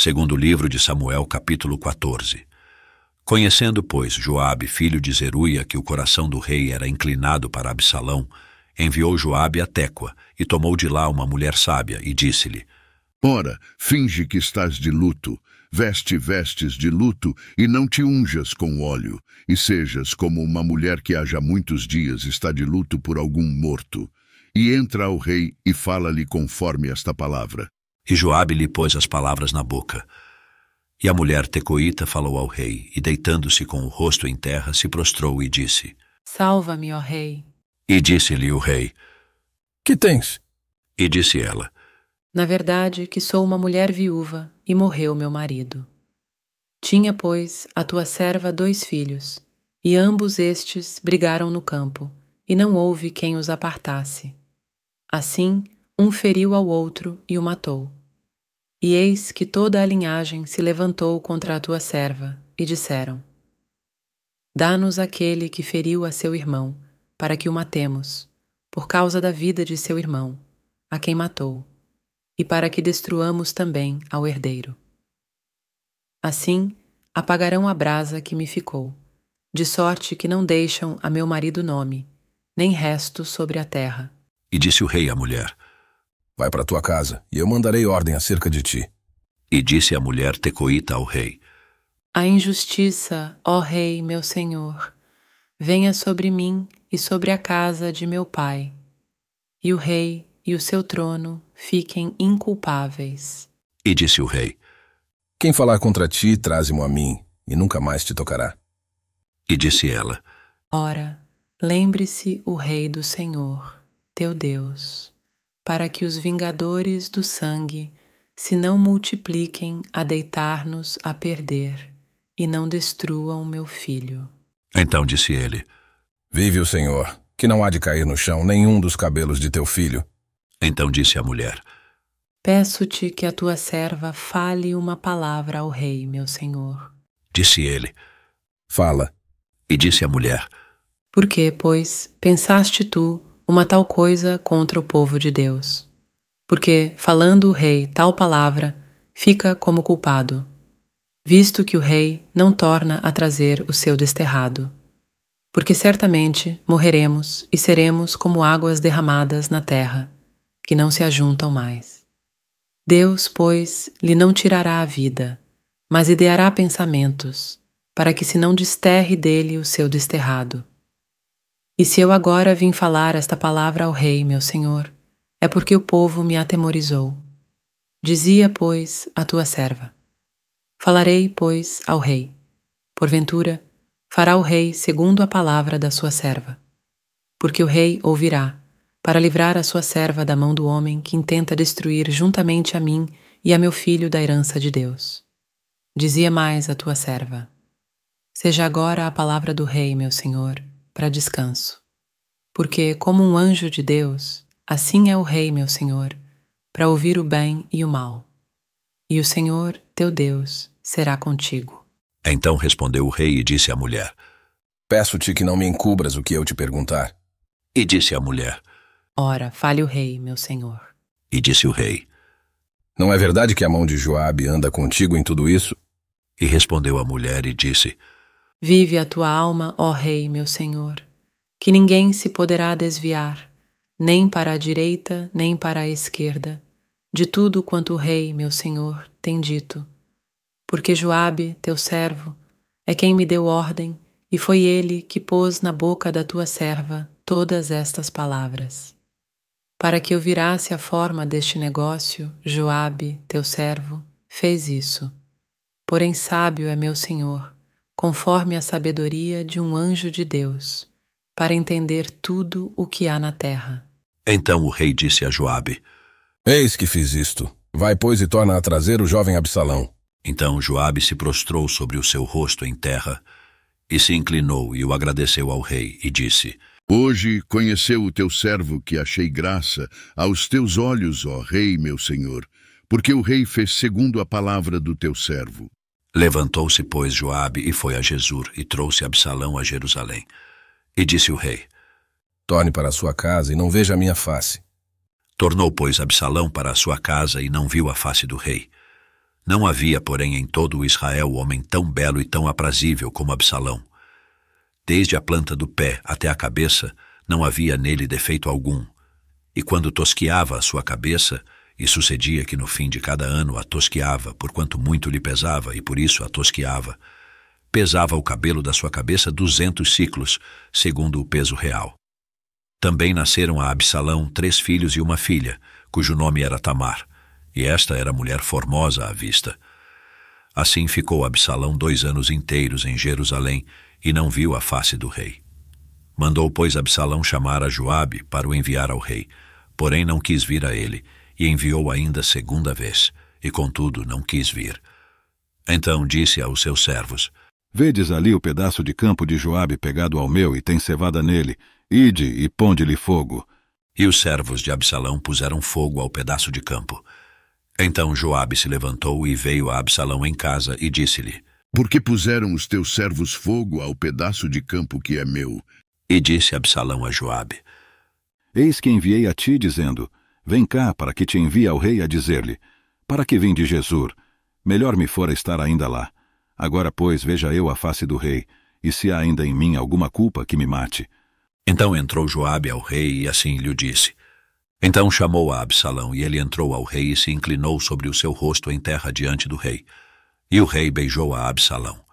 segundo o livro de Samuel, capítulo 14. Conhecendo, pois, Joabe, filho de Zeruia, que o coração do rei era inclinado para Absalão, enviou Joabe a Tecoa e tomou de lá uma mulher sábia e disse-lhe, Ora, finge que estás de luto, veste vestes de luto e não te unjas com óleo, e sejas como uma mulher que há já muitos dias está de luto por algum morto. E entra ao rei e fala-lhe conforme esta palavra. E Joabe lhe pôs as palavras na boca. E a mulher tecoíta falou ao rei, e deitando-se com o rosto em terra, se prostrou e disse: Salva-me, ó rei. E disse-lhe o rei: Que tens? E disse ela: Na verdade, que sou uma mulher viúva e morreu meu marido. Tinha, pois, a tua serva dois filhos, e ambos estes brigaram no campo, e não houve quem os apartasse. Assim, um feriu ao outro e o matou. E eis que toda a linhagem se levantou contra a tua serva, e disseram: Dá-nos aquele que feriu a seu irmão, para que o matemos, por causa da vida de seu irmão, a quem matou, e para que destruamos também ao herdeiro. Assim apagarão a brasa que me ficou, de sorte que não deixam a meu marido nome, nem resto sobre a terra. E disse o rei à mulher: Vai para tua casa, e eu mandarei ordem acerca de ti. E disse a mulher tecoíta ao rei: A injustiça, ó rei, meu senhor, venha sobre mim e sobre a casa de meu pai. E o rei e o seu trono fiquem inculpáveis. E disse o rei: Quem falar contra ti, traze-mo a mim, e nunca mais te tocará. E disse ela: Ora, lembre-se o rei do Senhor, teu Deus para que os vingadores do sangue se não multipliquem a deitar-nos a perder e não destruam meu filho. Então disse ele: Vive o Senhor, que não há de cair no chão nenhum dos cabelos de teu filho. Então disse a mulher: Peço-te que a tua serva fale uma palavra ao rei, meu senhor. Disse ele: Fala. E disse a mulher: Por que, pois, pensaste tu uma tal coisa contra o povo de Deus. Porque, falando o rei tal palavra, fica como culpado, visto que o rei não torna a trazer o seu desterrado. Porque certamente morreremos e seremos como águas derramadas na terra, que não se ajuntam mais. Deus, pois, lhe não tirará a vida, mas ideará pensamentos, para que se não desterre dele o seu desterrado. E se eu agora vim falar esta palavra ao rei, meu senhor, é porque o povo me atemorizou. Dizia, pois, a tua serva: Falarei, pois, ao rei. Porventura, fará o rei segundo a palavra da sua serva. Porque o rei ouvirá, para livrar a sua serva da mão do homem que intenta destruir juntamente a mim e a meu filho da herança de Deus. Dizia mais a tua serva: Seja agora a palavra do rei, meu senhor para descanso. Porque, como um anjo de Deus, assim é o Rei, meu Senhor, para ouvir o bem e o mal. E o Senhor, teu Deus, será contigo. Então respondeu o rei e disse à mulher: Peço-te que não me encubras o que eu te perguntar. E disse a mulher: Ora, fale o rei, meu senhor. E disse o rei: Não é verdade que a mão de Joabe anda contigo em tudo isso? E respondeu a mulher e disse: Vive a tua alma, ó Rei, meu Senhor, que ninguém se poderá desviar, nem para a direita, nem para a esquerda, de tudo quanto o Rei, meu Senhor, tem dito. Porque Joabe, teu servo, é quem me deu ordem, e foi ele que pôs na boca da tua serva todas estas palavras. Para que eu virasse a forma deste negócio, Joabe, teu servo, fez isso. Porém sábio é meu Senhor, conforme a sabedoria de um anjo de Deus, para entender tudo o que há na terra. Então o rei disse a Joabe: Eis que fiz isto. Vai, pois, e torna a trazer o jovem Absalão. Então Joabe se prostrou sobre o seu rosto em terra e se inclinou e o agradeceu ao rei e disse: Hoje conheceu o teu servo que achei graça aos teus olhos, ó rei, meu senhor, porque o rei fez segundo a palavra do teu servo. Levantou-se, pois, Joabe e foi a Jesus e trouxe Absalão a Jerusalém. E disse o rei, Torne para sua casa e não veja a minha face. Tornou, pois, Absalão para a sua casa e não viu a face do rei. Não havia, porém, em todo o Israel homem tão belo e tão aprazível como Absalão. Desde a planta do pé até a cabeça, não havia nele defeito algum. E quando tosqueava a sua cabeça, e sucedia que no fim de cada ano a tosqueava, porquanto muito lhe pesava, e por isso a tosqueava. Pesava o cabelo da sua cabeça duzentos ciclos, segundo o peso real. Também nasceram a Absalão três filhos e uma filha, cujo nome era Tamar, e esta era mulher formosa à vista. Assim ficou Absalão dois anos inteiros em Jerusalém, e não viu a face do rei. Mandou, pois, Absalão chamar a Joabe para o enviar ao rei, porém não quis vir a ele, e enviou ainda segunda vez, e contudo não quis vir. Então disse aos seus servos, Vedes ali o pedaço de campo de Joabe pegado ao meu e tem cevada nele. Ide e ponde-lhe fogo. E os servos de Absalão puseram fogo ao pedaço de campo. Então Joabe se levantou e veio a Absalão em casa e disse-lhe, Por que puseram os teus servos fogo ao pedaço de campo que é meu? E disse Absalão a Joabe, Eis que enviei a ti, dizendo, Vem cá para que te envie ao rei a dizer-lhe: Para que vim de Jesus? Melhor me fora estar ainda lá. Agora, pois, veja eu a face do rei, e se há ainda em mim alguma culpa que me mate. Então entrou Joabe ao rei e assim lhe disse. Então chamou a Absalão e ele entrou ao rei e se inclinou sobre o seu rosto em terra diante do rei. E o rei beijou a Absalão.